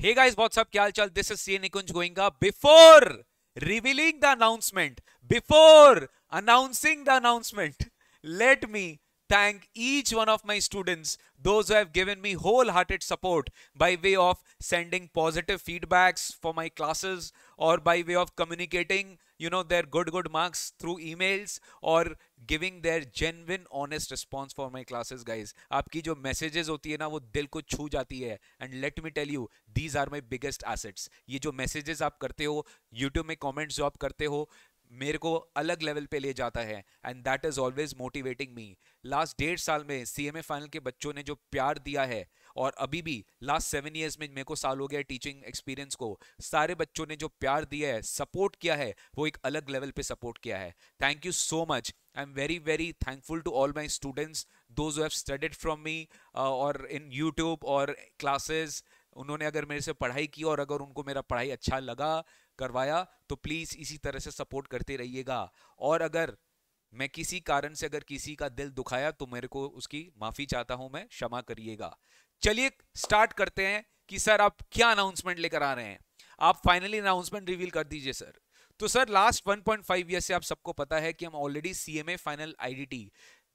Hey guys, what's up? Kya chal? This is CA Nikunj Goenga. Before revealing the announcement, before announcing the announcement, let me thank each one of my students, those who have given me wholehearted support by way of sending positive feedbacks for my classes or by way of communicating, you know, their good, good marks through emails or giving their genuine, honest response for my classes, guys. आपकी जो messages होती है ना and let me tell you, these are my biggest assets. ये जो messages आप करते हो, YouTube में comments जो आप करते हो, मेरे को अलग लेवल पे ले जाता है and that is always motivating me last डेढ़ साल में सी फाइनल के बच्चों ने जो प्यार दिया है और अभी भी लास्ट सेवन ईयर्स में मेरे को साल हो गया टीचिंग एक्सपीरियंस को सारे बच्चों ने जो प्यार दिया है सपोर्ट किया है वो एक अलग लेवल पे सपोर्ट किया है thank you so much I am very very thankful to all my students those have studied from me और इन यूट्यूब और क्लासेस उन्होंने अगर मेरे से पढ़ाई की और अगर उनको मेरा पढ़ाई अच्छा लगा करवाया तो प्लीज़ इसी तरह से सपोर्ट करते रहिएगा और अगर मैं किसी कारण से अगर किसी का दिल दुखाया तो मेरे को उसकी माफ़ी चाहता हूं मैं क्षमा करिएगा चलिए स्टार्ट करते हैं कि सर आप क्या अनाउंसमेंट लेकर आ रहे हैं आप फाइनली अनाउंसमेंट रिवील कर दीजिए सर तो सर लास्ट 1.5 पॉइंट से आप सबको पता है कि हम already C M A final IDT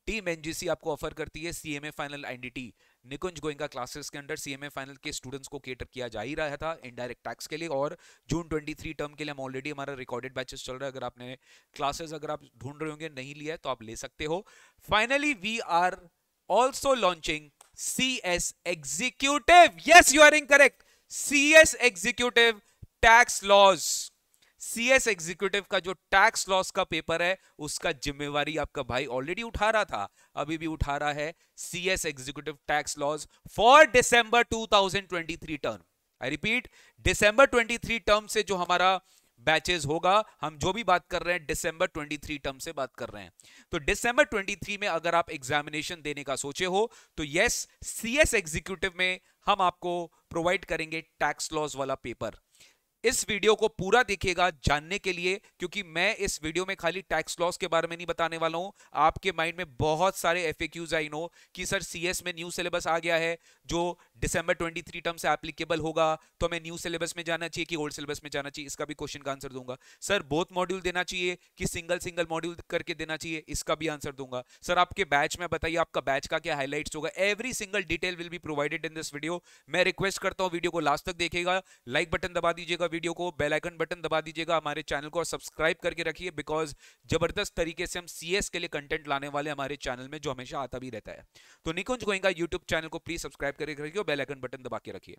team NGC आपको ऑफर करती है CMA final NDT Nikunj Goenka classes के अंडर सीएमए फाइनल के स्टूडेंट्स को केटर किया जा ही रहा था इनडायरेक्ट टैक्स के लिए और जून 23 टर्म के लिए हम ऑलरेडी हमारा रिकॉर्डेड बैचेस चल रहा है अगर आपने क्लासेस अगर आप ढूंढ रहे होंगे नहीं लिया है तो आप ले सकते हो finally we are also launching C S executive yes you are in correct C S executive tax laws CS executive का जो टैक्स लॉस का पेपर है उसका जिम्मेवारी आपका भाई ऑलरेडी उठा रहा था अभी भी उठा रहा है CS executive tax laws for December 2023 term I repeat December 23 term से जो हमारा बैचेस होगा हम जो भी बात कर रहे हैं डिसंबर 23 टर्म से बात कर रहे हैं तो डिसंबर 23 में अगर आप एग्जामिनेशन देने का सोचे हो तो यस सीएस एग्जीक्यूटिव में हम आपको प्रोवाइड करेंगे टैक्स लॉस वाला पेपर इस वीडियो को पूरा देखिएगा जानने के लिए क्योंकि मैं इस वीडियो में खाली टैक्स लॉस के बारे में नहीं बताने वाला हूं आपके माइंड में बहुत सारे एफ आई नो कि सर सीएस में न्यू सिलेबस आ गया है जो दिसंबर 23 टर्म से एप्लीकेबल होगा तो हमें न्यू सिलेबस में जाना चाहिए कि ओल्ड सिलेबस में जाना चाहिए इसका भी क्वेश्चन का आंसर दूंगा सर बोथ मॉड्यूल देना चाहिए कि सिंगल सिंगल मॉड्यूल करके देना चाहिए इसका भी आंसर दूंगा सर आपके बैच में बताइए आपका बैच का क्या हाईलाइट्स होगा every single detail will be provided in this video मैं रिक्वेस्ट करता हूँ वीडियो को लास्ट तक देखेगा लाइक बटन दबा दीजिएगा वीडियो को बेल आइकन बटन दबा दीजिएगा हमारे चैनल को और सब्सक्राइब करके रखिए बिकॉज जबरदस्त तरीके से हम सीएस के लिए कंटेंट लाने वाले हमारे चैनल में जो हमेशा आता भी रहता है तो निकुंज गोइंगा यूट्यूब चैनल को प्लीज सब्सक्राइब करके रखिए और बेलाइकन बटन दबा के रखिए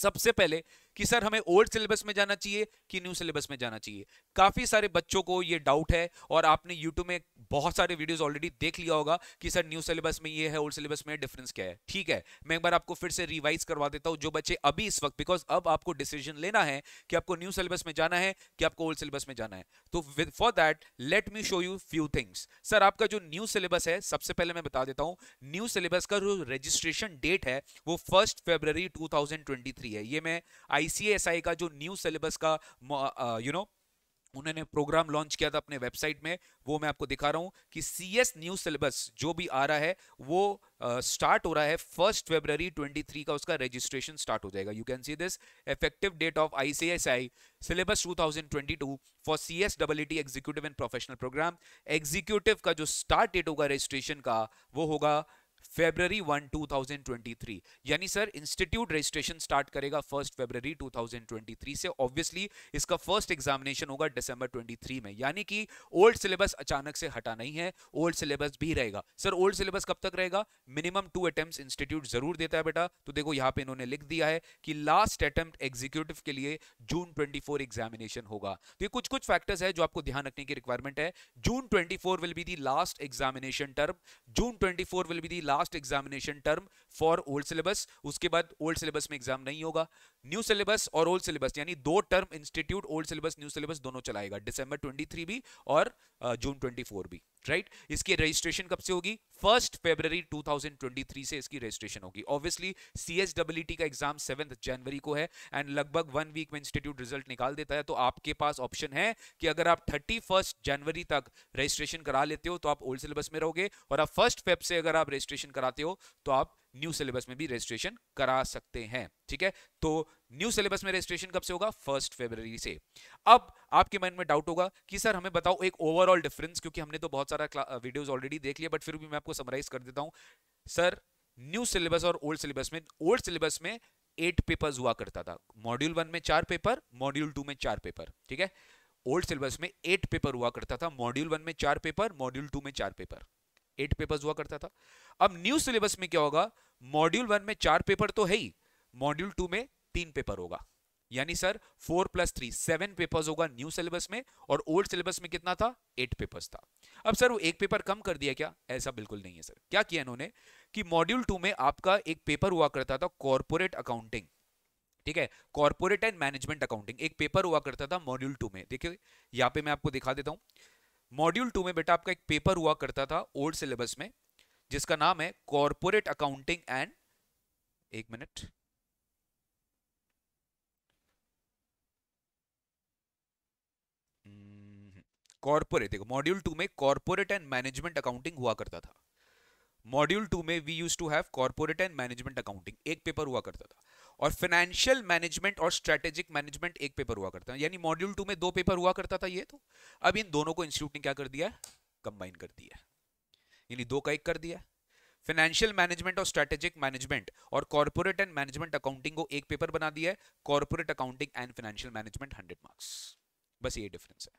सबसे पहले कि सर हमें ओल्ड सिलेबस में जाना चाहिए कि न्यू सिलेबस में जाना चाहिए काफ़ी सारे बच्चों को ये डाउट है और आपने यूट्यूब में बहुत सारे वीडियोस ऑलरेडी देख लिया होगा कि सर न्यू सिलेबस में ये है ओल्ड सिलेबस में डिफरेंस क्या है ठीक है मैं एक बार आपको फिर से रिवाइज करवा देता हूँ जो बच्चे अभी इस वक्त बिकॉज अब आपको डिसीजन लेना है कि आपको न्यू सिलेबस में जाना है कि आपको ओल्ड सिलेबस में जाना है तो for that let me show you few things sir आपका जो न्यू सिलेबस है सबसे पहले मैं बता देता हूँ न्यू सिलेबस का जो रजिस्ट्रेशन डेट है वो फर्स्ट फेबर टू है ये मैं आई आईसीएसआई का जो न्यू सिलेबस का यू नो उन्होंने प्रोग्राम लॉन्च किया था अपने वेबसाइट में वो मैं आपको दिखा रहा हूं कि सीएस न्यू सिलेबस जो भी आ रहा है वो स्टार्ट uh, हो रहा है फर्स्ट फेब्रवरी 23 का उसका रजिस्ट्रेशन स्टार्ट हो जाएगा you can see this effective date of ICSI syllabus 2022 for C S double executive and professional programme executive का जो स्टार्ट डेट होगा रजिस्ट्रेशन का वो होगा फेबररी वन 2023 यानी सर इंस्टीट्यूट रजिस्ट्रेशन स्टार्ट करेगा फर्स्ट फेबररी 2023 से ऑब्वियसली इसका फर्स्ट एग्जामिनेशन होगा दिसंबर 23 में यानी कि ओल्ड सिलेबस अचानक से हटा नहीं है ओल्ड सिलेबस भी रहेगा सर ओल्ड सिलेबस कब तक रहेगा मिनिमम टू अटेम्प्ट इंस्टीट्यूट जरूर देता है बेटा तो देखो यहाँ पे इन्होंने लिख दिया है कि लास्ट अटेम्प्ट एग्जीक्यूटिव के लिए जून 24 एग्जामिनेशन होगा तो ये कुछ कुछ फैक्टर्स है जो आपको ध्यान रखने की रिक्वायरमेंट है June 24 will be the last examination term June 24 will be the last examination term for old syllabus उसके बाद ओल्ड सिलेबस में एग्जाम नहीं होगा न्यू सिलेबस और ओल्ड सिलेबस यानी दो term institute old syllabus new syllabus दोनों चलाएगा दिसंबर 23 भी और जून 24 भी राइट right? इसकी रजिस्ट्रेशन कब से होगी फर्स्ट फेब्रवरी 2023 से इसकी रजिस्ट्रेशन होगी ऑब्वियसली सीएसडब्ल्यूटी का एग्जाम सेवेंथ जनवरी को है एंड लगभग वन वीक में इंस्टीट्यूट रिजल्ट निकाल देता है तो आपके पास ऑप्शन है कि अगर आप थर्टी जनवरी तक रजिस्ट्रेशन करा लेते हो तो आप ओल्ड सिलेबस में रहोगे और आप फर्स्ट फेब से अगर आप रजिस्ट्रेशन कराते हो तो आप न्यू सिलेबस में भी रजिस्ट्रेशन करा सकते हैं ठीक है तो न्यू सिलेबस में रजिस्ट्रेशन कब से होगा फर्स्ट फेब्रवरी से अब आपके माइंड में डाउट होगा कि सर हमें बताओ एक ओवरऑल डिफरेंस क्योंकि हमने तो बहुत सारा वीडियोज ऑलरेडी देख लिया बट फिर भी मैं आपको समराइज कर देता हूँ सर न्यू सिलेबस और ओल्ड सिलेबस में ओल्ड सिलेबस में एट पेपर्स हुआ करता था मॉड्यूल वन में चार पेपर मॉड्यूल टू में चार पेपर ठीक है ओल्ड सिलेबस में एट पेपर हुआ करता था मॉड्यूल वन में चार पेपर मॉड्यूल टू में चार पेपर एट पेपर्स हुआ करता था अब न्यू सिलेबस में क्या होगा मॉड्यूल वन में चार पेपर तो है ही मॉड्यूल टू में तीन पेपर होगा यानी sir four plus three seven paper होगा न्यू सिलेबस में और ओल्ड सिलेबस में कितना था एट पेपर था अब सर वो एक पेपर कम कर दिया क्या ऐसा बिल्कुल नहीं है सर क्या किया इन्होंने कि मॉड्यूल टू में आपका एक पेपर हुआ करता था कॉर्पोरेट अकाउंटिंग ठीक है कॉर्पोरेट एंड मैनेजमेंट अकाउंटिंग एक पेपर हुआ करता था मॉड्यूल टू में देखिए यहाँ पे मैं आपको दिखा देता हूँ मॉड्यूल टू में बेटा आपका एक पेपर हुआ करता था ओल्ड सिलेबस में जिसका नाम है कॉरपोरेट अकाउंटिंग एंड एक मिनट कॉर्पोरेट हम्म, देखो मॉड्यूल टू में कॉर्पोरेट एंड मैनेजमेंट अकाउंटिंग हुआ करता था मॉड्यूल टू में we use to have corporate and management accounting एक पेपर हुआ करता था और फाइनेंशियल मैनेजमेंट और स्ट्रेटेजिक मैनेजमेंट एक पेपर हुआ करता था यानी मॉड्यूल टू में दो पेपर हुआ करता था ये तो अब इन दोनों को इंस्टीट्यूट ने क्या कर दिया कंबाइन कर दिया है यानी दो का एक कर दिया फाइनेंशियल मैनेजमेंट और स्ट्रेटेजिक मैनेजमेंट और कॉर्पोरेट एंड मैनेजमेंट अकाउंटिंग को एक पेपर बना दिया है corporate accounting and financial management hundred marks बस ये डिफरेंस है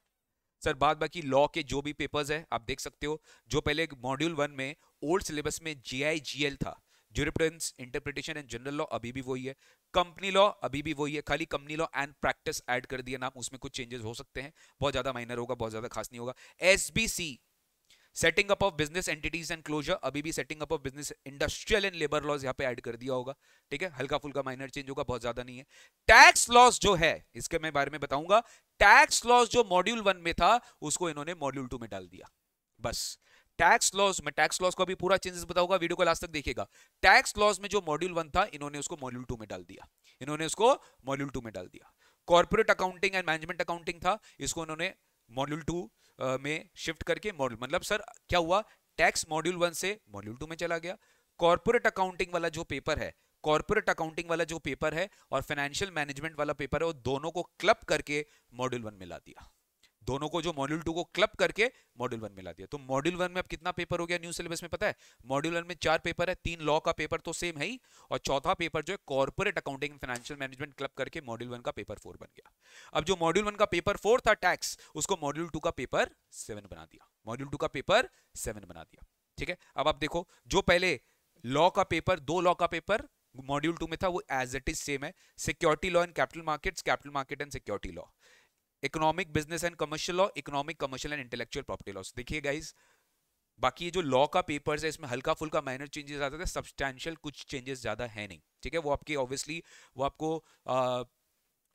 सर बाद बाकी लॉ के जो भी पेपर्स है आप देख सकते हो जो पहले मॉड्यूल वन में ओल्ड सिलेबस में जी था jurisprudence interpretation and general law अभी भी वही है कंपनी लॉ अभी भी वही है खाली company law and practice add कर दिया नाम उसमें कुछ चेंजेस हो सकते हैं बहुत ज्यादा माइनर होगा बहुत ज्यादा खास नहीं होगा as setting up of business entities and closure अभी भी setting up of business industrial and labour laws यहाँ पे ऐड कर दिया होगा ठीक है हल्का फुल्का माइनर चेंज होगा बहुत ज्यादा नहीं है टैक्स लॉस जो है इसके मैं बारे में बताऊंगा टैक्स लॉस जो मॉड्यूल वन में था उसको इन्होंने मॉड्यूल टू में डाल दिया बस टैक्स लॉस में टैक्स लॉस को अभी पूरा चेंजेस बताऊंगा वीडियो को लास्ट तक देखिएगा टैक्स लॉस में जो मॉड्यूल वन था इन्होंने उसको मॉड्यूल टू में डाल दिया इन्होंने उसको मॉड्यूल टू में डाल दिया corporate accounting and management accounting था इसको इन्होंने मॉड्यूल टू में शिफ्ट करके मॉड्यूल मतलब सर क्या हुआ टैक्स मॉड्यूल वन से मॉड्यूल टू में चला गया कॉर्पोरेट अकाउंटिंग वाला जो पेपर है कॉर्पोरेट अकाउंटिंग वाला जो पेपर है और फाइनेंशियल मैनेजमेंट वाला पेपर है वो दोनों को क्लब करके मॉड्यूल वन में ला दिया दोनों को जो मॉड्यूल टू को क्लब करके मॉड्यूल वन में ला दिया तो मॉड्यूल वन में अब कितना पेपर हो गया न्यू सिलेबस में पता है मॉड्यूल वन में चार पेपर है तीन लॉ का पेपर तो सेम है ही और चौथा पेपर जो है corporate accounting financial management club करके मॉड्यूल वन का पेपर फोर बन गया अब जो मॉड्यूल वन का पेपर फोर था टैक्स उसको मॉड्यूल टू का पेपर सेवन बना दिया मॉड्यूल टू का पेपर सेवन बना दिया ठीक है अब आप देखो जो पहले लॉ का पेपर दो लॉ का पेपर मॉड्यूल टू में था वो एज इट इज सेम है security law and capital markets capital market and security law economic business and commercial law economic commercial and intellectual property laws देखिए guys बाकी ये जो लॉ का पेपर्स है इसमें हल्का फुल्का माइनर चेंजेस आते थे हैं सब्सटैंशियल कुछ चेंजेस ज़्यादा है नहीं ठीक है वो आपके ऑब्वियसली वो आपको आ,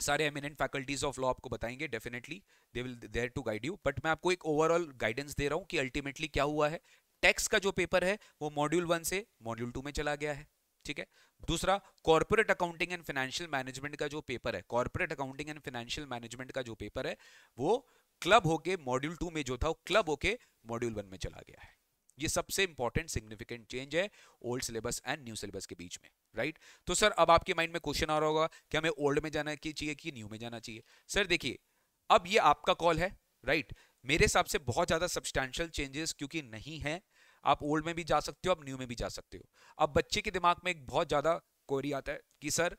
सारे एमिनेंट फैकल्टीज ऑफ लॉ आपको बताएंगे definitely they will there to guide you but मैं आपको एक ओवरऑल गाइडेंस दे रहा हूँ कि अल्टीमेटली क्या हुआ है टैक्स का जो पेपर है वो मॉड्यूल वन से मॉड्यूल टू में चला गया है ठीक है दूसरा corporate accounting and financial management का जो पेपर है corporate accounting and financial management का जो पेपर है वो क्लब होके मॉड्यूल टू में जो था वो क्लब होके मॉड्यूल वन में चला गया है ये सबसे इंपॉर्टेंट सिग्निफिकेंट चेंज है old syllabus and new syllabus के बीच में राइट तो सर अब आपके माइंड में क्वेश्चन आ रहा होगा कि हमें ओल्ड में जाना चाहिए कि न्यू में जाना चाहिए सर देखिए अब ये आपका कॉल है राइट मेरे हिसाब से बहुत ज्यादा सब्सटैंशियल चेंजेस क्योंकि नहीं है आप ओल्ड में भी जा सकते हो आप न्यू में भी जा सकते हो अब बच्चे के दिमाग में एक बहुत ज़्यादा क्वेरी आता है कि सर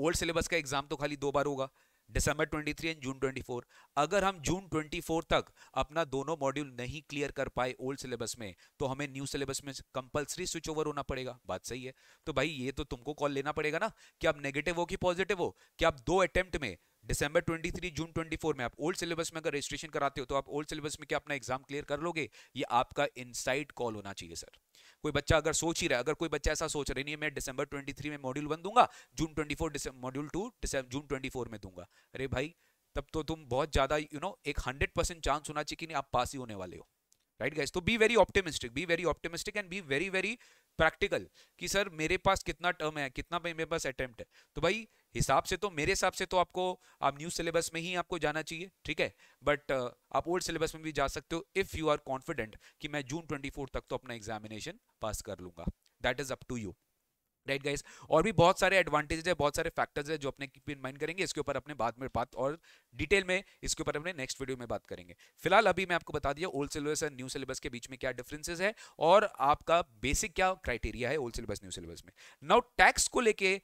ओल्ड सिलेबस का एग्जाम तो खाली दो बार होगा दिसंबर 23 एंड जून 24 अगर हम जून 24 तक अपना दोनों मॉड्यूल नहीं क्लियर कर पाए ओल्ड सिलेबस में तो हमें न्यू सिलेबस में कंपलसरी स्विच ओवर होना पड़ेगा बात सही है तो भाई ये तो तुमको कॉल लेना पड़ेगा ना कि आप नेगेटिव हो कि पॉजिटिव हो कि आप दो अटेम्प्ट में दिसंबर 23 जून 24 में आप ओल्ड सिलेबस में अगर रजिस्ट्रेशन कराते हो तो आप ओल्ड सिलेबस में क्या अपना एग्जाम क्लियर कर लोगे ये आपका इनसाइड कॉल होना चाहिए सर कोई बच्चा अगर सोच ही रहा है अगर कोई बच्चा ऐसा सोच रहा नहीं है मैं दिसंबर 23 में मॉड्यूल वन दूंगा June 24 four module two June 24 में दूंगा अरे भाई तब तो तुम बहुत ज्यादा यू you नो know, एक हंड्रेड परसेंट चांस होना चाहिए कि नहीं आप पास ही होने वाले हो राइट गाइज तो be very optimistic be very optimistic and be very very practical कि सर मेरे पास कितना टर्म है कितना भाई मेरे पास अटेम्प्ट है तो भाई हिसाब से तो मेरे हिसाब से तो आपको आप न्यू सिलेबस में ही आपको जाना चाहिए ठीक है बट uh, आप ओल्ड सिलेबस में भी जा सकते हो इफ़ यू आर कॉन्फिडेंट कि मैं जून ट्वेंटी तक तो अपना एग्जामिनेशन पास कर लूंगा that is up to you right right guys और भी बहुत सारे एडवांटेजेज है बहुत सारे फैक्टर्स है जो अपने कीप इन माइंड करेंगे इसके ऊपर अपने बाद में बात और डिटेल में इसके ऊपर अपने नेक्स्ट वीडियो में बात करेंगे फिलहाल अभी मैं आपको बता दिया ओल्ड सिलेबस और न्यू सिलेबस के बीच में क्या डिफरेंसेस है और आपका बेसिक क्या क्राइटेरिया है ओल्ड सिलेबस न्यू सिलेबस में नाउ टैक्स को लेके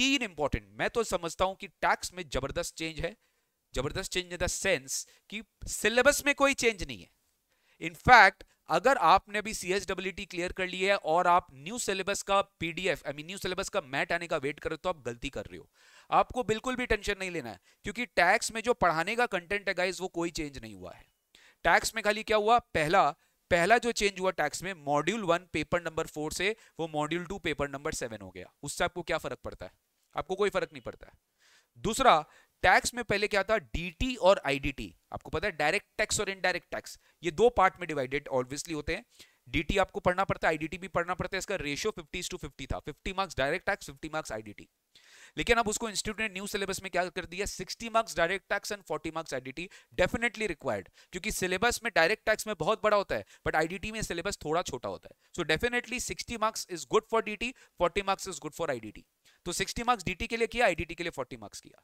तीन इंपॉर्टेंट मैं तो समझता हूँ कि टैक्स में जबरदस्त चेंज है जबरदस्त चेंज इन द सेंस कि सिलेबस में कोई चेंज नहीं है इनफैक्ट अगर आपने अभी C H W T clear कर लिया है और आप न्यू सिलेबस का PDF I mean new syllabus का मैट आने का वेट कर रहे हो तो आप गलती कर रहे हो आपको बिल्कुल भी टेंशन नहीं लेना है क्योंकि टैक्स में जो पढ़ाने का कंटेंट है गाइज वो कोई चेंज नहीं हुआ है टैक्स में खाली क्या हुआ पहला पहला जो चेंज हुआ टैक्स में module one paper number four से वो module two paper number seven हो गया उससे आपको क्या फर्क पड़ता है आपको कोई फर्क नहीं पड़ता है दूसरा टैक्स में पहले क्या था डीटी और आईडीटी आपको पता है डायरेक्ट टैक्स और इनडायरेक्ट टैक्स ये दो पार्ट में डिवाइडेड ऑब्वियसली होते हैं डीटी आपको पढ़ना पड़ता है आईडीटी भी पढ़ना पड़ता है इसका रेशियो फिफ्टी टू फिफ्टी था fifty marks direct tax fifty marks IDT लेकिन अब उसको इंस्टीट्यूट ने न्यू सिलेबस में क्या कर दिया 60 marks direct tax and 40 marks IDT definitely required क्योंकि सिलेबस में डायरेक्ट टैक्स में बहुत बड़ा होता है बट आईडीटी में सिलेबस थोड़ा छोटा होता है so definitely 60 marks is good for DT 40 marks is good for IDT तो 60 मार्क्स डीटी के लिए किया आईडीटी के लिए 40 मार्क्स किया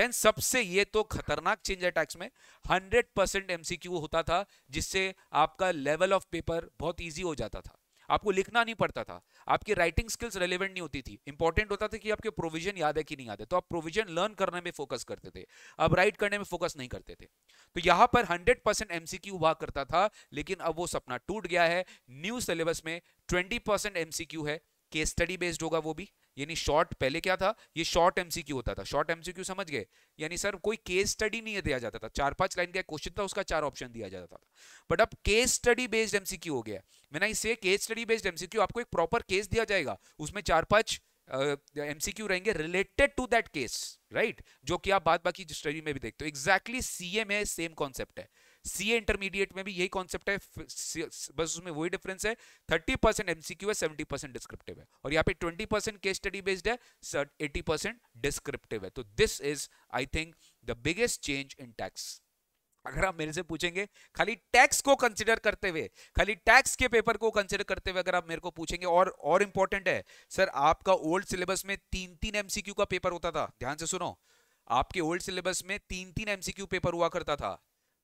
देन सबसे ये तो खतरनाक चेंज है टैक्स में 100 परसेंट एमसीक्यू होता था जिससे आपका लेवल ऑफ पेपर बहुत इजी हो जाता था आपको लिखना नहीं पड़ता था आपकी राइटिंग स्किल्स रेलिवेंट नहीं होती थी इंपॉर्टेंट होता था कि आपके प्रोविजन याद है कि नहीं याद है तो आप प्रोविजन लर्न करने में फोकस करते थे अब राइट करने में फोकस नहीं करते थे तो यहां पर 100 परसेंट एमसीक्यू हुआ करता था लेकिन अब वो सपना टूट गया है न्यू सिलेबस में ट्वेंटी परसेंट है केस स्टडी बेस्ड होगा वो भी यानी शॉर्ट पहले क्या था ये शॉर्ट एमसीक्यू होता था शॉर्ट एमसीक्यू समझ गए यानी सर कोई केस स्टडी नहीं दिया जाता था चार पांच लाइन का क्वेश्चन था उसका चार ऑप्शन दिया जाता था बट अब केस स्टडी बेस्ड एमसीक्यू हो गया मैंने इससे केस स्टडी बेस्ड एमसीक्यू आपको एक प्रॉपर केस दिया जाएगा उसमें चार पांच एमसीक्यू uh, रहेंगे related to that case right जो कि आप बात बाकी स्टडी में भी देखते हो एग्जैक्टली सीएम है सेम कॉन्सेप्ट है सी ए इंटरमीडिएट में भी यही कॉन्सेप्ट है बस उसमें वही डिफरेंस है थर्टी परसेंट एमसीक्यू है सेवेंटी परसेंट डिस्क्रिप्टिव है और यहाँ पे twenty percent case study based है एटी परसेंट डिस्क्रिप्टिव है तो this is I think the biggest change in tax अगर आप मेरे से पूछेंगे खाली टैक्स को कंसिडर करते हुए खाली टैक्स के पेपर को कंसिडर करते हुए अगर आप मेरे को पूछेंगे और और इंपॉर्टेंट है सर आपका ओल्ड सिलेबस में तीन तीन एमसीक्यू का पेपर होता था ध्यान से सुनो आपके ओल्ड सिलेबस में तीन तीन एमसीक्यू पेपर हुआ करता था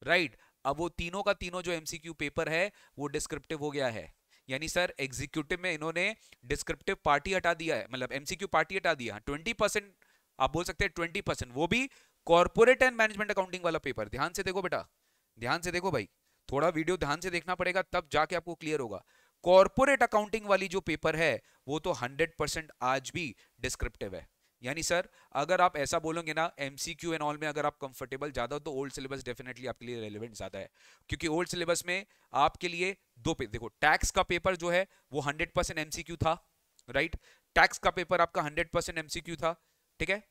राइट right? अब वो तीनों का तीनों जो एमसीक्यू पेपर है वो डिस्क्रिप्टिव हो गया है यानी सर एग्जीक्यूटिव में इन्होंने डिस्क्रिप्टिव पार्टी हटा दिया है मतलब एमसीक्यू पार्टी हटा दिया ट्वेंटी परसेंट आप बोल सकते हैं ट्वेंटी परसेंट वो भी कॉर्पोरेट एंड मैनेजमेंट अकाउंटिंग वाला पेपर ध्यान से देखो बेटा ध्यान से देखो भाई थोड़ा वीडियो ध्यान से देखना पड़ेगा तब जाके आपको क्लियर होगा कॉर्पोरेट अकाउंटिंग वाली जो पेपर है वो तो हंड्रेड आज भी डिस्क्रिप्टिव है यानी सर अगर आप ऐसा बोलोगे ना एम एंड ऑल में अगर आप कंफर्टेबल ज़्यादा हो तो ओल्ड सिलेबस डेफिनेटली आपके लिए रेलिवेंट ज़्यादा है क्योंकि ओल्ड सिलेबस में आपके लिए दो पे देखो टैक्स का पेपर जो है वो हंड्रेड परसेंट एम था राइट टैक्स का पेपर आपका हंड्रेड परसेंट एम था ठीक है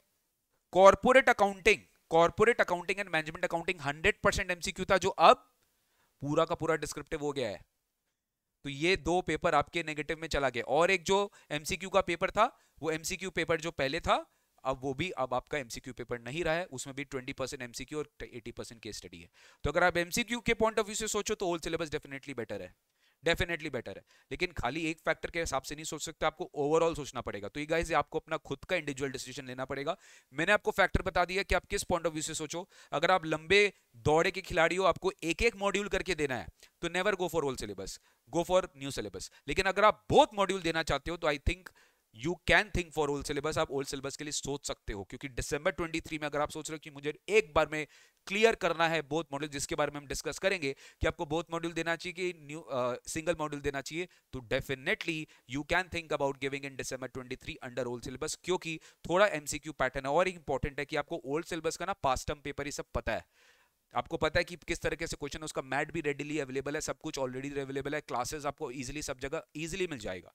corporate accounting corporate accounting and management accounting hundred percent MCQ था जो अब पूरा का पूरा डिस्क्रिप्टिव हो गया है तो ये दो पेपर आपके नेगेटिव में चला गया और एक जो एमसीक्यू का पेपर था वो एमसीक्यू पेपर जो पहले था अब वो भी अब आपका एमसीक्यू पेपर नहीं रहा है उसमें भी 20 परसेंट एमसीक्यू और 80 परसेंट केस स्टडी है तो अगर आप एमसीक्यू के पॉइंट ऑफ व्यू से सोचो तो ओल्ड सिलेबस डेफिनेटली बेटर है डेफिनेटली बेटर है लेकिन खाली एक फैक्टर के हिसाब से नहीं सोच सकते आपको ओवरऑल सोचना पड़ेगा तो ये गाइज आपको अपना खुद का इंडिविजुअल डिसीजन लेना पड़ेगा मैंने आपको फैक्टर बता दिया कि आप किस पॉइंट ऑफ व्यू से सोचो अगर आप लंबे दौड़े के खिलाड़ी हो आपको एक एक मॉड्यूल करके देना है तो never go for old syllabus go for new syllabus लेकिन अगर आप बहुत मॉड्यूल देना चाहते हो तो I think you can think for old syllabus आप ओल्ड सिलेबस के लिए सोच सकते हो क्योंकि डिसंबर 23 में अगर आप सोच रहे हो कि मुझे एक बार में क्लियर करना है बोथ मॉड्यूल जिसके बारे में हम डिस्कस करेंगे कि आपको बोथ मॉड्यूल देना चाहिए कि न्यू सिंगल मॉड्यूल देना चाहिए तो definitely you can think about giving in December 23 under old syllabus क्योंकि थोड़ा एमसीक्यू पैटर्न है और इंपॉर्टेंट है कि आपको ओल्ड सिलेबस का ना पास्ट टर्म पेपर ये सब पता है आपको पता है कि किस तरीके से क्वेश्चन उसका मैट भी रेडिली अवेलेबल है सब कुछ ऑलरेडी अवेलेबल है क्लासेस आपको इजीली सब जगह ईजिली मिल जाएगा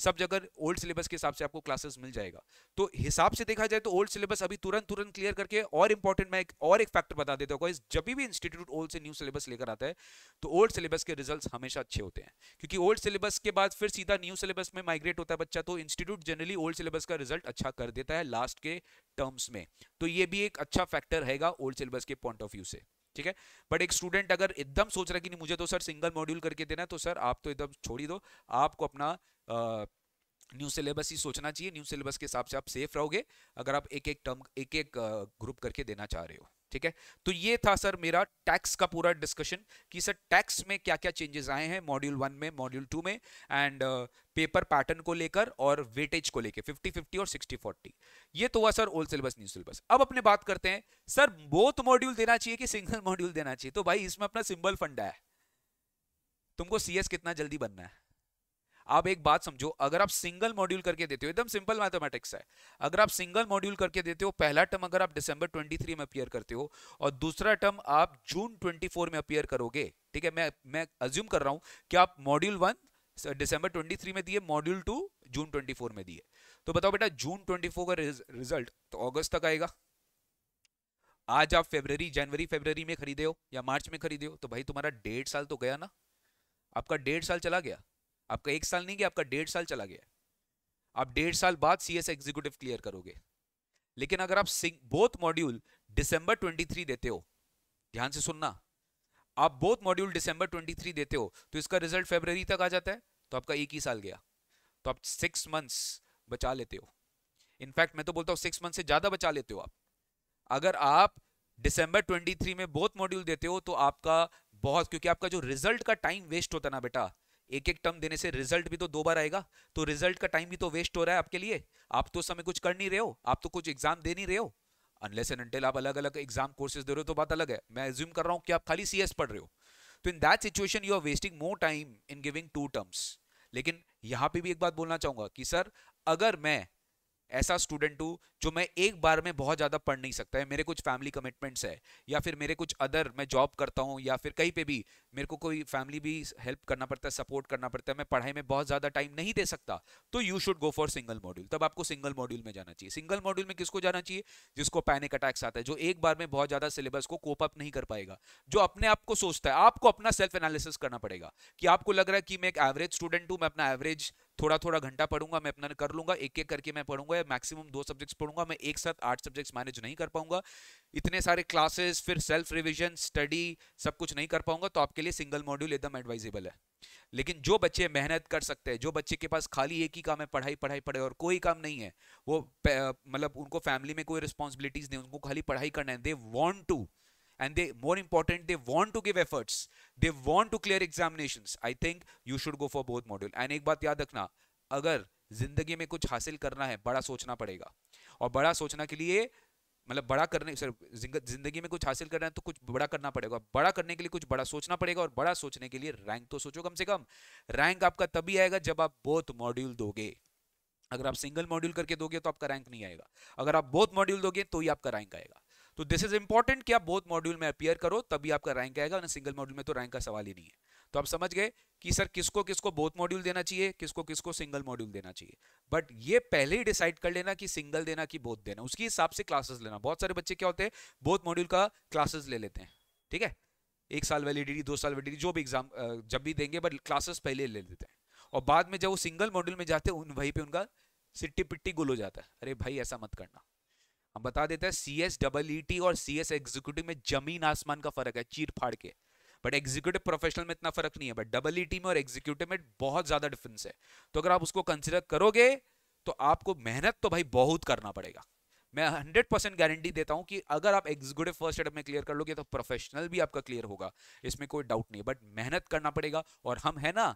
सब जगह ओल्ड सिलेबस के हिसाब से आपको क्लासेस मिल जाएगा तो हिसाब से देखा जाए तो ओल्ड सिलेबस अभी तुरंत तुरंत क्लियर करके और इंपॉर्टेंट मैं एक और एक फैक्टर बता देता हूँ जब भी इंस्टीट्यूट ओल्ड से न्यू सिलेबस लेकर आता है तो ओल्ड सिलेबस के रिजल्ट हमेशा अच्छे होते हैं क्योंकि ओल्ड सिलेबस के बाद फिर सीधा न्यू सिलेबस में माइग्रेट होता है बच्चा तो इंस्टीट्यूट जनरली ओल्ड सिलेबस का रिजल्ट अच्छा कर देता है लास्ट के टर्म्स में तो ये भी एक अच्छा फैक्टर रहेगा ओल्ड सिलेबस के पॉइंट ऑफ व्यू से ठीक है बट एक स्टूडेंट अगर एकदम सोच रहा कि नहीं मुझे तो सर सिंगल मॉड्यूल करके देना है तो सर आप तो एकदम छोड़ ही दो आपको अपना न्यू सिलेबस ही सोचना चाहिए न्यू सिलेबस के हिसाब से आप सेफ रहोगे अगर आप एक एक टर्म एक एक ग्रुप करके देना चाह रहे हो ठीक है तो ये था सर मेरा टैक्स का पूरा डिस्कशन कि सर टैक्स में क्या क्या चेंजेस आए हैं मॉड्यूल वन में मॉड्यूल टू में एंड पेपर पैटर्न को लेकर और वेटेज को लेकर 50 50 और 60 40 ये तो हुआ sir old syllabus new syllabus अब अपने बात करते हैं सर बोथ मॉड्यूल देना चाहिए कि सिंगल मॉड्यूल देना चाहिए तो भाई इसमें अपना सिंबल फंड है तुमको सीएस कितना जल्दी बनना है आप एक बात समझो अगर आप सिंगल मॉड्यूल करके देते हो एकदम सिंपल मैथमेटिक्स है अगर आप सिंगल मॉड्यूल करके देते हो पहला टर्म अगर आप दिसंबर 23 में अपियर करते हो और दूसरा टर्म आप जून 24 में अपियर करोगे ठीक है मैं मैं अज्यूम कर रहा हूं कि आप मॉड्यूल वन डिसंबर ट्वेंटी में दिए मॉड्यूल टू जून ट्वेंटी में दिए तो बताओ बेटा जून ट्वेंटी का रिजल्ट तो ऑगस्ट तक आएगा आज आप फेबररी जनवरी फेबररी में खरीदे हो या मार्च में खरीदे हो तो भाई तुम्हारा डेढ़ साल तो गया ना आपका डेढ़ साल चला गया आपका एक साल नहीं गया आपका डेढ़ साल चला गया आप डेढ़ साल बाद सी एस एग्जीक्यूटिव क्लियर करोगे लेकिन अगर आप बोथ मॉड्यूल दिसंबर 23 देते हो ध्यान से सुनना आप बोथ मॉड्यूल दिसंबर 23 देते हो तो इसका रिजल्ट फेबररी तक आ जाता है तो आपका एक ही साल गया तो आप सिक्स मंथ्स बचा लेते हो इनफैक्ट मैं तो बोलता हूँ सिक्स मंथ से ज्यादा बचा लेते हो आप अगर आप दिसंबर 23 में बोथ मॉड्यूल देते हो तो आपका बहुत क्योंकि आपका जो रिजल्ट का टाइम वेस्ट होता ना बेटा एक एक टर्म देने से रिजल्ट भी तो दो बार आएगा तो रिजल्ट का टाइम भी तो वेस्ट हो रहा है आपके लिए आप तो समय कुछ कर नहीं रहे हो आप तो कुछ एग्जाम दे नहीं रहे हो अनलेस एंड अनटिल आप अलग अलग एग्जाम कोर्सेज दे रहे हो तो बात अलग है मैं एज्यूम कर रहा हूँ कि आप खाली सी पढ़ रहे हो तो in that situation you are wasting more time in giving two terms लेकिन यहाँ पे भी एक बात बोलना चाहूंगा कि सर अगर मैं ऐसा स्टूडेंट हूँ जो मैं एक बार में बहुत ज़्यादा पढ़ नहीं सकता है मेरे कुछ फैमिली कमिटमेंट्स है या फिर मेरे कुछ अदर मैं जॉब करता हूँ या फिर कहीं पे भी मेरे को कोई फैमिली भी हेल्प करना पड़ता है सपोर्ट करना पड़ता है मैं पढ़ाई में बहुत ज़्यादा टाइम नहीं दे सकता तो you should go for single module तब आपको सिंगल मॉड्यूल में जाना चाहिए सिंगल मॉड्यूल में किसको जाना चाहिए जिसको पैनिक अटैक्स आता है जो एक बार में बहुत ज़्यादा सिलेबस को कोप अप नहीं कर पाएगा जो अपने आप को सोचता है आपको अपना सेल्फ एनालिसिस करना पड़ेगा कि आपको लग रहा है कि मैं एक एवरेज स्टूडेंट हूँ मैं अपना एवरेज थोड़ा थोड़ा घंटा पढ़ूंगा मैं अपना कर लूंगा एक एक करके मैं पढ़ूंगा या मैक्सिमम दो सब्जेक्ट्स पढ़ूंगा मैं एक साथ आठ सब्जेक्ट्स मैनेज नहीं कर पाऊंगा इतने सारे क्लासेस फिर सेल्फ रिविजन स्टडी सब कुछ नहीं कर पाऊंगा तो आपके लिए सिंगल मॉड्यूल एकदम एडवाइजेबल है लेकिन जो बच्चे मेहनत कर सकते हैं जो बच्चे के पास खाली एक ही काम है पढ़ाई पढ़ाई पढ़ाई और कोई काम नहीं है वो मतलब उनको फैमिली में कोई रिस्पॉन्सिबिलिटीज नहीं उनको खाली पढ़ाई करना है they want to and they more important they want to give efforts they want to clear examinations i think you should go for both module and ek baat yaad rakhna agar zindagi mein kuch hasil karna hai bada sochna padega aur bada sochna ke liye मतलब बड़ा करने sir जिंदगी में कुछ हासिल करना है तो कुछ बड़ा करना पड़ेगा बड़ा करने के लिए कुछ बड़ा सोचना पड़ेगा और बड़ा सोचने के लिए रैंक तो सोचो कम से कम रैंक आपका तभी आएगा जब आप बोथ मॉड्यूल दोगे अगर आप सिंगल मॉड्यूल करके दोगे तो आपका रैंक नहीं आएगा अगर आप बोथ मॉड्यूल दोगे तो ही आपका रैंक आएगा तो दिस इज इंपॉर्टेंट कि आप बहुत मॉड्यूल में अपियर करो तभी आपका रैंक आएगा ना सिंगल मॉड्यूल में तो रैंक का सवाल ही नहीं है तो आप समझ गए कि सर किसको किसको बहुत मॉड्यूल देना चाहिए किसको किसको सिंगल मॉड्यूल देना चाहिए बट ये पहले ही डिसाइड कर लेना कि सिंगल देना कि बहुत देना उसके हिसाब से क्लासेस लेना बहुत सारे बच्चे क्या होते हैं बहुत मॉड्यूल का क्लासेस ले लेते हैं ठीक है एक साल वैलिडिटी दो साल वैलिडिटी जो भी एग्जाम जब भी देंगे बट क्लासेस पहले ले लेते हैं और बाद में जब वो सिंगल मॉड्यूल में जाते हैं उन वहीं पे उनका सिट्टी पिट्टी गुल हो जाता है अरे भाई ऐसा मत करना हम बता देते हैं C S double E T और सी एस एग्जीक्यूटिव में जमीन आसमान का फर्क है चीर फाड़ के बट एग्जीक्यूटिव प्रोफेशनल में इतना फर्क नहीं है बट डबल ई टी में और एग्जीक्यूटिव में बहुत ज्यादा डिफरेंस है तो अगर आप उसको कंसिडर करोगे तो आपको मेहनत तो भाई बहुत करना पड़ेगा मैं हंड्रेड परसेंट गारंटी देता हूं कि अगर आप एग्जीक्यूटिव फर्स्ट सेटअप में क्लियर कर लोगे तो प्रोफेशनल भी आपका क्लियर होगा इसमें कोई डाउट नहीं बट मेहनत करना पड़ेगा और हम है ना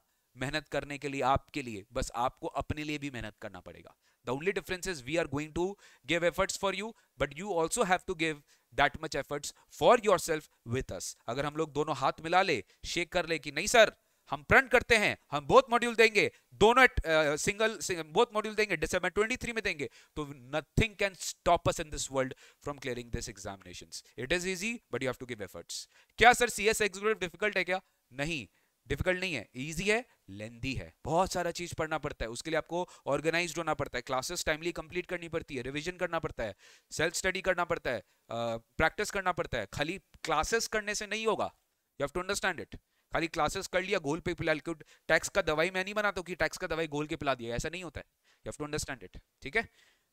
मेहनत करने के लिए आपके लिए बस आपको अपने लिए भी मेहनत करना पड़ेगा The only difference is we are going to give efforts for you, but you also have to give that much efforts for yourself with us. अगर हम लोग दोनों हाथ मिला ले शेक कर ले कि नहीं सर हम प्रण करते हैं हम बहुत मॉड्यूल देंगे दोनों सिंगल बहुत मॉड्यूल देंगे दिसंबर 23 में देंगे तो nothing can stop us in this world from clearing this examinations it is easy but you have to give efforts क्या सर सीएस एग्जीक्यूटिव डिफिकल्ट है क्या नहीं डिफिकल्ट नहीं है इजी है लेंदी है बहुत सारा चीज पढ़ना पड़ता है उसके लिए आपको ऑर्गेनाइज होना पड़ता है क्लासेस टाइमली कंप्लीट करनी पड़ती है रिविजन करना पड़ता है सेल्फ स्टडी करना पड़ता है प्रैक्टिस करना पड़ता है खाली क्लासेस करने से नहीं होगा you have to understand it खाली क्लासेस कर लिया गोल पे पिला टैक्स का दवाई मैं नहीं बनाता हूँ कि टैक्स का दवाई गोल के पिला दिया ऐसा नहीं होता है you have to understand it ठीक है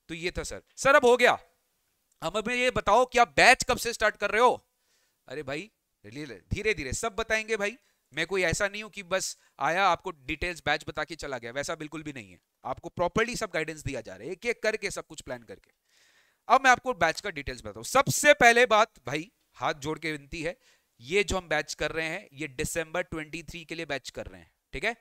तो ये था सर सर अब हो गया हम हमें ये बताओ कि आप बैच कब से स्टार्ट कर रहे हो अरे भाई धीरे धीरे सब बताएंगे भाई मैं कोई ऐसा नहीं हूं कि बस आया आपको डिटेल्स बैच बता के चला गया वैसा बिल्कुल भी नहीं है आपको प्रॉपरली सब गाइडेंस दिया जा रहा है एक एक करके सब कुछ प्लान करके अब मैं आपको बैच का डिटेल्स बताऊँ सबसे पहले बात भाई हाथ जोड़ के विनती है ये जो हम बैच कर रहे हैं ये दिसंबर ट्वेंटी के लिए बैच कर रहे हैं ठीक है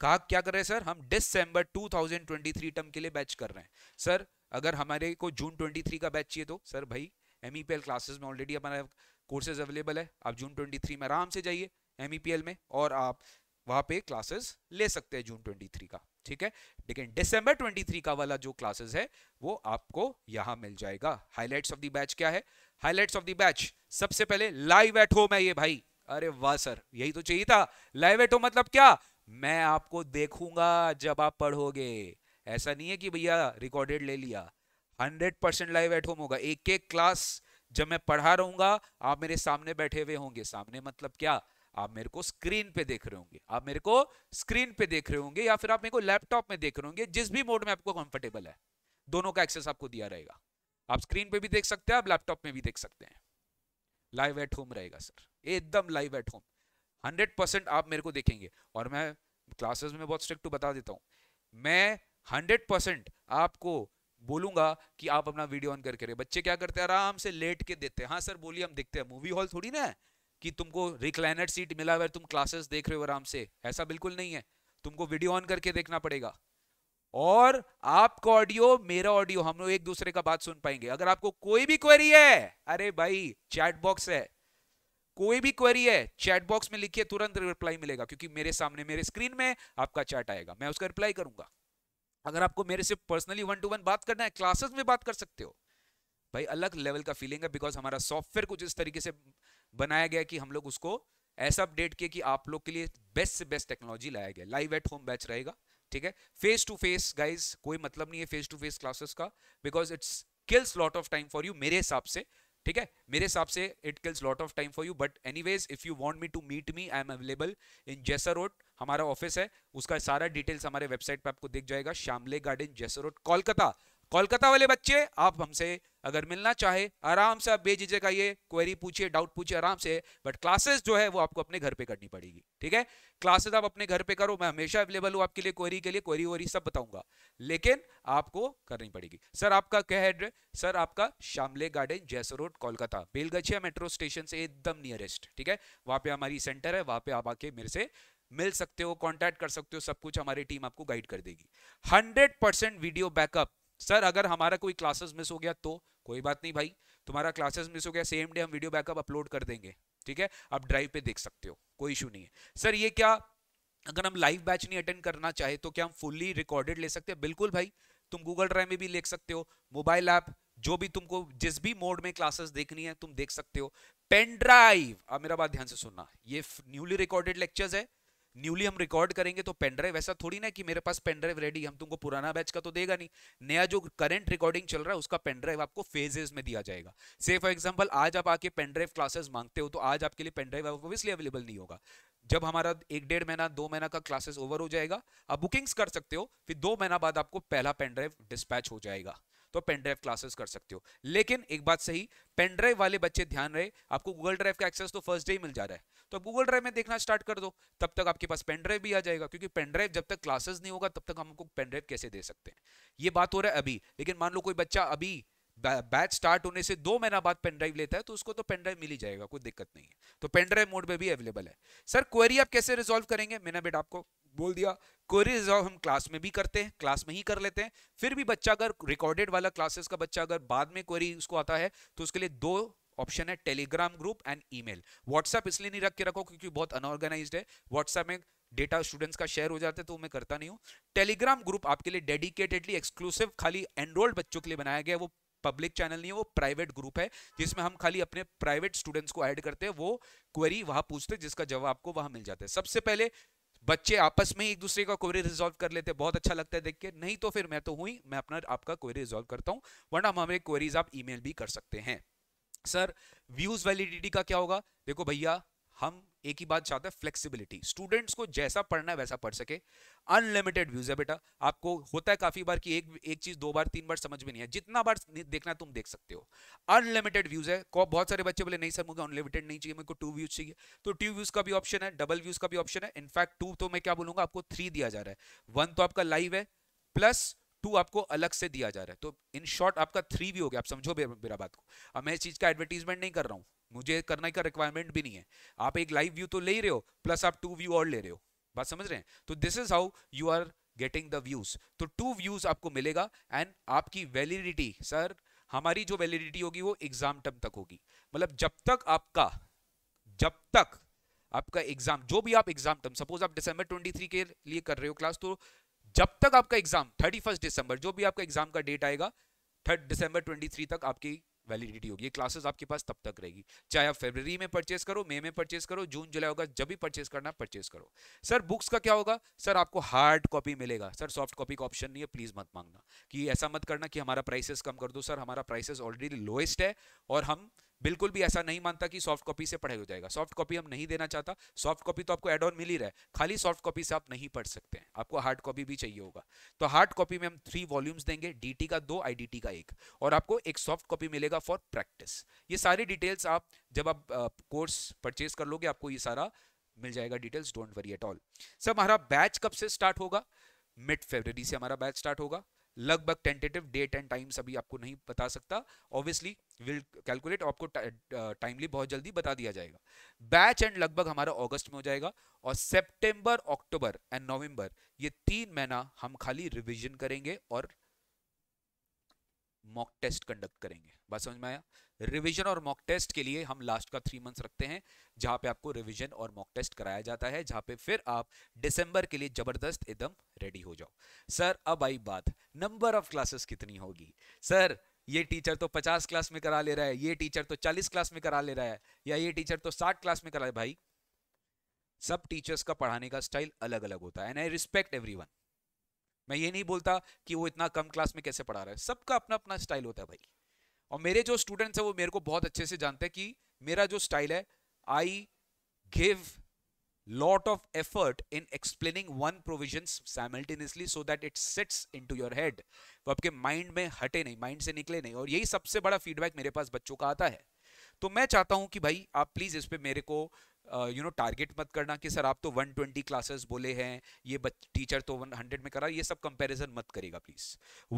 कहा क्या कर रहे हैं सर हम दिसंबर 2023 टर्म के लिए बैच कर रहे हैं सर अगर हमारे को जून 23 का बैच चाहिए तो सर भाई एम क्लासेस e में ऑलरेडी हमारा कोर्सेज अवेलेबल है आप जून 23 में आराम से जाइए एम e में और आप वहां पे क्लासेस ले सकते हैं जून 23 का ठीक है लेकिन दिसंबर 23 का वाला जो क्लासेस है वो आपको यहां मिल जाएगा हाईलाइट ऑफ द बैच क्या है हाईलाइट्स ऑफ द बैच सबसे पहले लाइव एट होम है ये भाई अरे वाह सर यही तो चाहिए था लाइव एट होम मतलब क्या मैं आपको देखूंगा जब आप पढ़ोगे ऐसा नहीं है कि भैया रिकॉर्डेड ले लिया 100 परसेंट लाइव एट होम होगा एक एक क्लास जब मैं पढ़ा रहूंगा आप मेरे सामने बैठे हुए होंगे सामने मतलब क्या आप मेरे को स्क्रीन पे देख रहे होंगे आप मेरे को स्क्रीन पे देख रहे होंगे या फिर आप मेरे को लैपटॉप में देख रहे होंगे जिस भी मोड में आपको कंफर्टेबल है दोनों का एक्सेस आपको दिया रहेगा आप स्क्रीन पे भी देख सकते हैं आप लैपटॉप में भी देख सकते हैं लाइव एट होम रहेगा सर एकदम लाइव एट होम हंड्रेड आप मेरे को देखेंगे और मैं क्लासेस में बहुत स्ट्रिक्ट बता देता हूँ मैं हंड्रेड आपको बोलूंगा कि आप अपना वीडियो ऑन करके बच्चे क्या करते हैं आराम से लेट के देते हैं हाँ सर बोलिए हम देखते हैं मूवी हॉल थोड़ी ना है कि तुमको रिक्लाइनर सीट मिला हुआ तुम क्लासेस देख रहे हो आराम से ऐसा बिल्कुल नहीं है तुमको वीडियो ऑन करके देखना पड़ेगा और आपका ऑडियो मेरा ऑडियो हम लोग एक दूसरे का बात सुन पाएंगे अगर आपको कोई भी क्वेरी है अरे भाई चैट बॉक्स है कोई भी क्वेरी है चैट बॉक्स में लिखिए तुरंत रिप्लाई मिलेगा क्योंकि मेरे सामने मेरे स्क्रीन में आपका चैट आएगा मैं उसका रिप्लाई करूंगा अगर आपको मेरे से पर्सनली वन टू वन बात करना है क्लासेस में बात कर सकते हो भाई अलग लेवल का फीलिंग है बिकॉज हमारा सॉफ्टवेयर कुछ इस तरीके से बनाया गया कि हम लोग उसको ऐसा अपडेट किए कि आप लोग के लिए बेस्ट से बेस्ट टेक्नोलॉजी लाया गया लाइव एट होम बैच रहेगा ठीक है फेस टू फेस गाइज कोई मतलब नहीं है फेस टू फेस क्लासेस का because it's kills lot of time for you मेरे हिसाब से ठीक है मेरे हिसाब से it kills lot of time for you but anyways if you want me to meet me I am available in Jessore road हमारा ऑफिस है उसका सारा डिटेल्स हमारे वेबसाइट पे आपको दिख जाएगा शामले गार्डन जैसा रोड कोलकाता कोलकाता वाले बच्चे आप हमसे अगर मिलना चाहे आराम से आप बेझिझक ये क्वेरी पूछिए डाउट पूछिए आराम से बट क्लासेस जो है वो आपको अपने घर पे करनी पड़ेगी ठीक है क्लासेस आप अपने घर पे करो मैं हमेशा अवेलेबल हूँ आपके लिए क्वेरी के लिए क्वेरी वेरी सब बताऊंगा लेकिन आपको करनी पड़ेगी सर आपका क्या है सर आपका Shamle garden Jessore road Kolkata Belgachia metro station से एकदम नियरेस्ट ठीक है वहाँ पे हमारी सेंटर है वहाँ पे आप आके मेरे से मिल सकते हो कॉन्टैक्ट कर सकते हो सब कुछ हमारी टीम आपको गाइड कर देगी हंड्रेड वीडियो बैकअप सर अगर हमारा कोई क्लासेस मिस हो गया तो कोई बात नहीं भाई तुम्हारा क्लासेस मिस हो गया सेम डे हम वीडियो बैकअप अपलोड कर देंगे ठीक है आप ड्राइव पे देख सकते हो कोई इशू नहीं है सर ये क्या अगर हम लाइव बैच नहीं अटेंड करना चाहे तो क्या हम फुल्ली रिकॉर्डेड ले सकते हैं बिल्कुल भाई तुम गूगल ड्राइव में भी ले सकते हो मोबाइल ऐप जो भी तुमको जिस भी मोड में क्लासेस देखनी है तुम देख सकते हो पेन ड्राइव अब मेरा बात ध्यान से सुनना ये न्यूली रिकॉर्डेड लेक्चर्स है न्यूली हम रिकॉर्ड करेंगे तो पेनड्राइव ऐसा थोड़ी ना कि मेरे पास पेनड्राइव रेडी हम तुमको पुराना बैच का तो देगा नहीं नया जो करंट रिकॉर्डिंग चल रहा है उसका पेनड्राइव आपको फेजेस में दिया जाएगा से फॉर एग्जाम्पल आज आप आके पेनड्राइव क्लासेस मांगते हो तो आज आपके लिए पेनड्राइव ऑब्वियसली अवेलेबल नहीं होगा जब हमारा एक डेढ़ महीना दो महीना का क्लासेस ओवर हो जाएगा आप बुकिंग्स कर सकते हो फिर दो महीना बाद आपको पहला पेनड्राइव डिस्पैच हो जाएगा तो पेनड्राइव क्लासेस कर सकते हो लेकिन एक बात सही पेनड्राइव वाले बच्चे ध्यान रहे आपको गूगल ड्राइव का एक्सेस तो फर्स्ट डे ही मिल जा रहा है तो गूगल ड्राइव में देखना स्टार्ट कर दो तब तक आपके पास पेन ड्राइव भी आ जाएगा क्योंकि पेन ड्राइव जब तक क्लासेस नहीं होगा तब तक हम आपको पेन ड्राइव कैसे दे सकते हैं ये बात हो रहा है अभी लेकिन मान लो कोई बच्चा अभी बैच स्टार्ट होने से दो महीना बाद पेन ड्राइव लेता है तो उसको तो पेन ड्राइव मिल ही जाएगा कोई दिक्कत नहीं है तो पेन ड्राइव मोड में भी अवेलेबल है सर क्वेरी आप कैसे रिजोल्व करेंगे मैंने बेटा आपको बोल दिया क्वेरी रिजॉल्व हम क्लास में भी करते हैं क्लास में ही कर लेते हैं फिर भी बच्चा अगर रिकॉर्डेड वाला क्लासेस का बच्चा अगर बाद में क्वेरी उसको आता है तो उसके लिए दो ऑप्शन है Telegram group and email WhatsApp इसलिए नहीं रख के रखो क्योंकि बहुत अनऑर्गेनाइज है व्हाट्सएप में डेटा स्टूडेंट्स का शेयर हो जाते हैं तो मैं करता नहीं हूँ टेलीग्राम ग्रुप आपके लिए डेडिकेटेडली एक्सक्लूसिव खाली एनरोल्ड बच्चों के लिए बनाया गया वो पब्लिक चैनल नहीं है वो प्राइवेट ग्रुप है जिसमें हम खाली अपने प्राइवेट स्टूडेंट्स को ऐड करते हैं वो क्वेरी वहां पूछते हैं जिसका जवाब आपको वहां मिल जाता है सबसे पहले बच्चे आपस में एक दूसरे का क्वेरी रिजोल्व कर लेते हैं बहुत अच्छा लगता है देख के नहीं तो फिर मैं तो हुई मैं अपना आपका क्वेरी रिजोल्व करता हूँ वरना हम हमें क्वेरीज आप ईमेल भी कर सकते हैं सर व्यूज वैलिडिटी का क्या होगा देखो भैया हम एक ही बात चाहते हैं फ्लेक्सिबिलिटी स्टूडेंट्स को जैसा पढ़ना है वैसा पढ़ सके अनलिमिटेड व्यूज है बेटा आपको होता है काफी बार कि एक एक चीज दो बार तीन बार समझ में नहीं है जितना बार देखना तुम देख सकते हो अनलिमिटेड व्यूज है बहुत सारे बच्चे बोले नहीं सर मुझे अनलिमिटेड नहीं चाहिए मेरे को टू व्यूज चाहिए तो टू व्यूज का भी ऑप्शन है डबल व्यूज का भी ऑप्शन है इनफैक्ट टू तो मैं क्या बोलूंगा आपको थ्री दिया जा रहा है वन तो आपका लाइव है प्लस टू आपको अलग से दिया जा रहा है तो इन शॉर्ट आपका थ्री भी हो गया आप समझो मेरा बात को अब मैं इस चीज़ का एडवर्टीजमेंट नहीं कर रहा हूँ मुझे करने का रिक्वायरमेंट भी नहीं है आप एक लाइव व्यू तो ले ही रहे हो प्लस आप टू व्यू और ले रहे हो बात समझ रहे हैं तो this is how you are getting the views तो टू व्यूज आपको मिलेगा एंड आपकी वैलिडिटी सर हमारी जो वैलिडिटी होगी वो एग्जाम टर्म तक होगी मतलब जब तक आपका जब तक आपका एग्जाम जो भी आप एग्जाम टर्म सपोज आप डिसंबर 23 के लिए कर रहे हो क्लास तो जब तक आपका एग्जाम थर्टी फर्स्ट दिसंबर जो भी आपका एग्जाम का डेट आएगा थर्ड दिसंबर ट्वेंटी थ्री तक आपकी वैलिडिटी होगी ये क्लासेस आपके पास तब तक रहेगी चाहे आप फरवरी में परचेस करो मई में परचेस करो जून जुलाई होगा जब भी परचेस करना परचेस करो सर बुक्स का क्या होगा सर आपको हार्ड कॉपी मिलेगा सर सॉफ्ट कॉपी का ऑप्शन नहीं है प्लीज मत मांगना कि ऐसा मत करना कि हमारा प्राइसेस कम कर दो सर हमारा प्राइसेस ऑलरेडी लोएस्ट है और हम बिल्कुल भी ऐसा नहीं मानता कि सॉफ्ट कॉपी से पढ़ाई हो जाएगा सॉफ्ट कॉपी हम नहीं देना चाहता सॉफ्ट कॉपी तो आपको एड ऑन मिल ही रहा है खाली सॉफ्ट कॉपी से आप नहीं पढ़ सकते हैं आपको हार्ड कॉपी भी चाहिए होगा तो हार्ड कॉपी में हम थ्री वॉल्यूम्स देंगे डीटी का दो आईडीटी का एक और आपको एक सॉफ्ट कॉपी मिलेगा फॉर प्रैक्टिस ये सारी डिटेल्स आप जब आप कोर्स परचेज कर लोगे आपको ये सारा मिल जाएगा details don't worry at all sir हमारा बैच कब से स्टार्ट होगा मिड फेबर से हमारा बैच स्टार्ट होगा लगभग टेंटेटिव डेट एंड टाइम्स अभी आपको नहीं बता सकता ऑब्वियसली विल कैलकुलेट आपको टाइमली बहुत जल्दी बता दिया जाएगा बैच एंड लगभग हमारा अगस्त में हो जाएगा और सितंबर अक्टूबर एंड नवंबर ये तीन महीना हम खाली रिवीजन करेंगे और मॉक टेस्ट कंडक्ट करेंगे बात समझ में आया रिवीजन और मॉक टेस्ट के लिए हम लास्ट का थ्री मंथ्स रखते हैं जहां पे आपको रिवीजन और मॉक टेस्ट कराया जाता है जहां पे फिर आप दिसंबर के लिए जबरदस्त एकदम रेडी हो जाओ सर अब आई बात नंबर ऑफ क्लासेस कितनी होगी सर ये टीचर तो 50 क्लास में करा ले रहा है ये टीचर तो 40 क्लास में करा ले रहा है या ये टीचर तो 60 क्लास में करा भाई सब टीचर्स का पढ़ाने का स्टाइल अलग अलग होता है एंड आई रिस्पेक्ट एवरीवन मैं ये नहीं बोलता कि वो इतना कम क्लास में कैसे पढ़ा रहा है सबका अपना अपना स्टाइल होता है भाई और मेरे जो स्टूडेंट्स हैं वो मेरे को बहुत अच्छे से जानते हैं कि मेरा जो स्टाइल है I give lot of effort in explaining one provision provisions so that it sets in to your head वो आपके माइंड में हटे नहीं माइंड से निकले नहीं और यही सबसे बड़ा फीडबैक मेरे पास बच्चों का आता है तो मैं चाहता हूं कि भाई आप प्लीज इस पे मेरे को यू नो टारगेट मत करना कि सर आप तो 120 क्लासेस बोले हैं ये टीचर तो 100 में करा ये सब कंपैरिजन मत करेगा प्लीज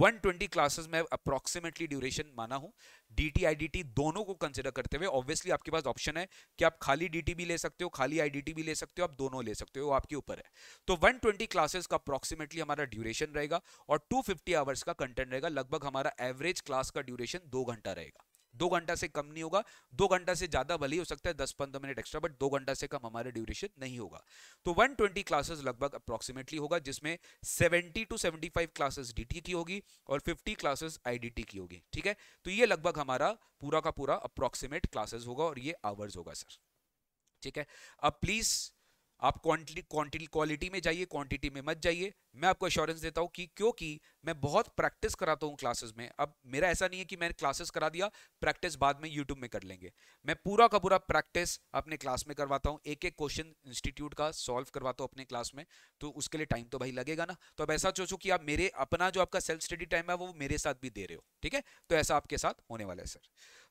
120 क्लासेस में अप्रोक्सीमेटली ड्यूरेशन माना हूँ डी आईडीटी दोनों को कंसिडर करते हुए ऑब्वियसली आपके पास ऑप्शन है कि आप खाली डी भी ले सकते हो खाली आई भी ले सकते हो आप दोनों ले सकते हो आपके ऊपर है तो वन क्लासेस का अप्रोक्सीमेटली हमारा ड्यूरेशन रहेगा और 250 आवर्स का कंटेंट रहेगा लगभग हमारा एवरेज क्लास का ड्यूरेशन दो घंटा रहेगा दो घंटा से कम नहीं होगा दो घंटा से ज्यादा भले हो सकता है दस पंद्रह मिनट एक्स्ट्रा बट दो घंटा से कम हमारा ड्यूरेशन नहीं होगा तो 120 क्लासेस लगभग अप्रोक्सीमेटली होगा जिसमें 70 टू 75 क्लासेस डीटी की होगी और 50 क्लासेस आईडीटी की होगी ठीक है तो ये लगभग हमारा पूरा का पूरा अप्रोक्सीमेट क्लासेस होगा और ये आवर्स होगा सर ठीक है अब प्लीज़ आप क्वान्टिटी क्वालिटी में जाइए क्वांटिटी में मत जाइए मैं आपको एश्योरेंस देता हूँ कि क्योंकि मैं बहुत प्रैक्टिस कराता हूँ क्लासेस में अब मेरा ऐसा नहीं है कि मैंने क्लासेस करा दिया प्रैक्टिस बाद में यूट्यूब में कर लेंगे मैं पूरा का पूरा प्रैक्टिस अपने क्लास में करवाता हूँ एक एक क्वेश्चन इंस्टीट्यूट का सॉल्व करवाता हूँ अपने क्लास में तो उसके लिए टाइम तो भाई लगेगा ना तो अब ऐसा सोचो कि आप मेरे अपना जो आपका सेल्फ स्टडी टाइम है वो मेरे साथ भी दे रहे हो ठीक है तो ऐसा आपके साथ होने वाला है सर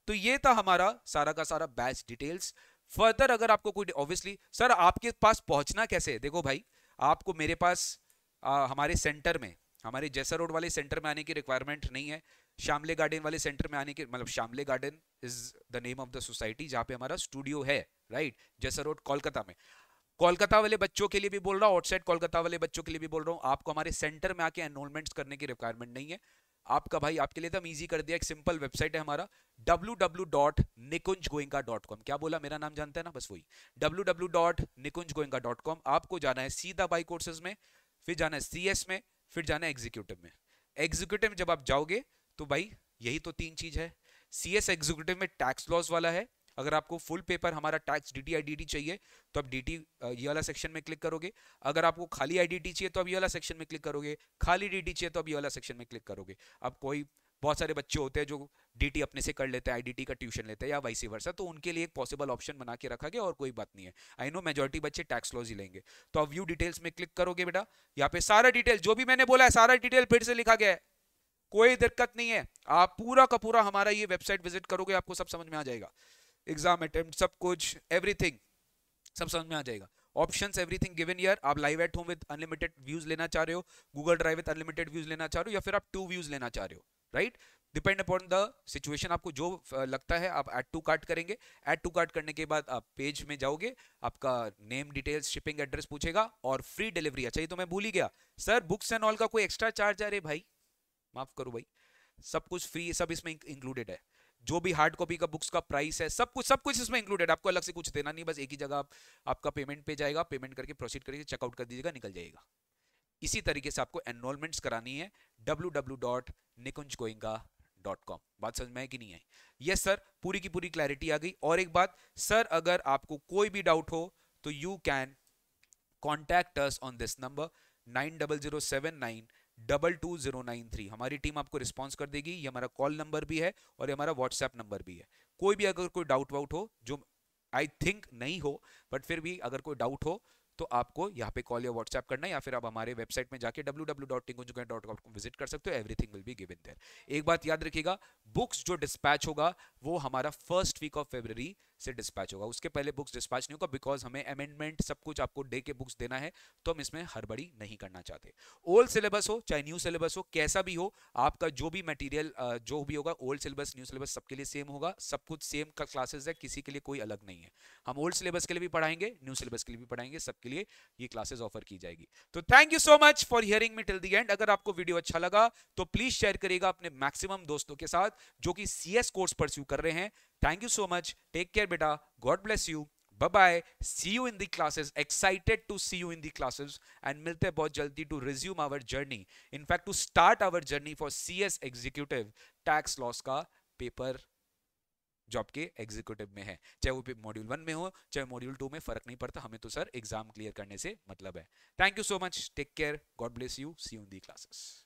तो ये था हमारा सारा का सारा बैच डिटेल्स फर्दर अगर आपको कोई ऑब्वियसली सर आपके पास पहुंचना कैसे है देखो भाई आपको मेरे पास आ, हमारे सेंटर में हमारे जैसा रोड वाले सेंटर में आने की रिक्वायरमेंट नहीं है शामले गार्डन वाले सेंटर में आने की मतलब Shamle garden is the name of the society जहाँ पे हमारा स्टूडियो है राइट जैसा रोड कोलकाता में कोलकाता वाले बच्चों के लिए भी बोल रहा हूँ आउटसाइड कोलकाता वाले बच्चों के लिए भी बोल रहा हूँ आपको हमारे सेंटर में आके एनरोलमेंट्स करने की रिक्वायरमेंट नहीं है आपका भाई आपके लिए एकदम ईजी कर दिया एक सिंपल वेबसाइट है हमारा www.nikunjgoenka.com क्या बोला मेरा नाम जानते हैं ना बस वही www.nikunjgoenka.com आपको जाना है सीधा बाई कोर्सेज में फिर जाना है सीएस में फिर जाना है एग्जीक्यूटिव में एग्जीक्यूटिव जब आप जाओगे तो भाई यही तो तीन चीज है सीएस एग्जीक्यूटिव में टैक्स लॉस वाला है अगर आपको फुल पेपर हमारा टैक्स डी टी आई चाहिए तो आप डी ये वाला सेक्शन में क्लिक करोगे अगर आपको खाली आई चाहिए तो आप ये वाला सेक्शन में क्लिक करोगे खाली डी चाहिए तो आप ये वाला सेक्शन में क्लिक करोगे अब कोई बहुत सारे बच्चे होते हैं जो डीटी अपने से कर लेते हैं आईडीटी का ट्यूशन लेते हैं या वाइसी वर्षा तो उनके लिए एक पॉसिबल ऑप्शन बना के रखा गया और कोई बात नहीं है आई नो मेजोरिटी बच्चे टैक्स लॉज ही लेंगे तो आप व्यू डिटेल्स में क्लिक करोगे बेटा यहाँ पे सारा डिटेल जो भी मैंने बोला है सारा डिटेल फिर से लिखा गया है कोई दिक्कत नहीं है आप पूरा का पूरा हमारा ये वेबसाइट विजिट करोगे आपको सब समझ में आ जाएगा एग्जाम अटेम्प्ट सब कुछ एवरीथिंग सब समझ में आ जाएगा ऑप्शन एवरीथिंग गिवन ईयर आप live at home with unlimited views लेना चाह रहे हो Google drive with unlimited views लेना चाह रहे हो या फिर आप टू व्यूज लेना चाह रहे हो right depend upon the situation आपको जो लगता है आप एड टू कार्ट करेंगे एड टू कार्ट करने के बाद आप पेज में जाओगे आपका नेम डिटेल्स शिपिंग एड्रेस पूछेगा और फ्री डिलीवरी अच्छा ये तो मैं भूल ही गया सर बुक्स एंड ऑल का कोई एक्स्ट्रा चार्ज आ रहे भाई माफ करो भाई सब कुछ फ्री सब इसमें इंक्लूडेड है जो भी हार्ड कॉपी का बुक्स का प्राइस है सब कुछ सब कुछ इसमें इंक्लूडेड आपको अलग से कुछ देना नहीं बस एक ही जगह आप, आपका पेमेंट पे जाएगा पेमेंट करके प्रोसीड करके चेकआउट कर दीजिएगा निकल जाएगा इसी तरीके से आपको एनरोलमेंट्स करानी है W W dot Nikunj Goenka dot com बात समझ में आए कि नहीं आई यस सर पूरी की पूरी क्लैरिटी आ गई और एक बात सर अगर आपको कोई भी डाउट हो तो you can contact us on this number nine double zero seven nine double two zero nine three हमारी टीम आपको रिस्पॉन्स कर देगी ये हमारा कॉल नंबर भी है और ये हमारा व्हाट्सएप नंबर भी है कोई भी अगर कोई डाउट वाउट हो जो आई थिंक नहीं हो बट फिर भी अगर कोई डाउट हो तो आपको यहाँ पे कॉल या व्हाट्सएप करना या फिर आप हमारे वेबसाइट में जाके www.tingunjugan.com विजिट कर सकते हो everything will be given there एक बात याद रखिएगा बुक्स जो डिस्पैच होगा वो हमारा फर्स्ट वीक ऑफ फेब्रवरी से डिस्पैच होगा उसके पहले बुक्स डिस्पैच नहीं होगा बिकॉज हमें अमेंडमेंट सब कुछ आपको डे के बुक्स देना है तो हम इसमें हड़बड़ी नहीं करना चाहते ओल्ड सिलेबस हो चाहे न्यू सिलेबस हो कैसा भी हो आपका जो भी मटीरियल जो भी होगा ओल्ड सिलेबस न्यू सिलेबस सबके लिए सेम होगा सब कुछ सेम का क्लासेस है किसी के लिए कोई अलग नहीं है हम ओल्ड सिलेबस के लिए भी पढ़ाएंगे न्यू सिलेबस के लिए भी पढ़ाएंगे सबके लिए ये क्लासेस ऑफर की जाएगी तो thank you so much for hearing me till the end अगर आपको वीडियो अच्छा लगा तो प्लीज शेयर करिएगा अपने मैक्सिमम दोस्तों के साथ जो कि सीएस कोर्स परस्यू कर रहे हैं thank you so much take care बेटा God bless you bye bye see you in the classes excited to see you in the classes and मिलते हैं बहुत जल्दी to resume our journey in fact to start our journey for C S executive tax laws का paper जॉब के executive में है चाहे वो मॉड्यूल वन में हो चाहे मॉड्यूल टू में फर्क नहीं पड़ता हमें तो सर एग्जाम क्लियर करने से मतलब है thank you so much take care God bless you see you in the classes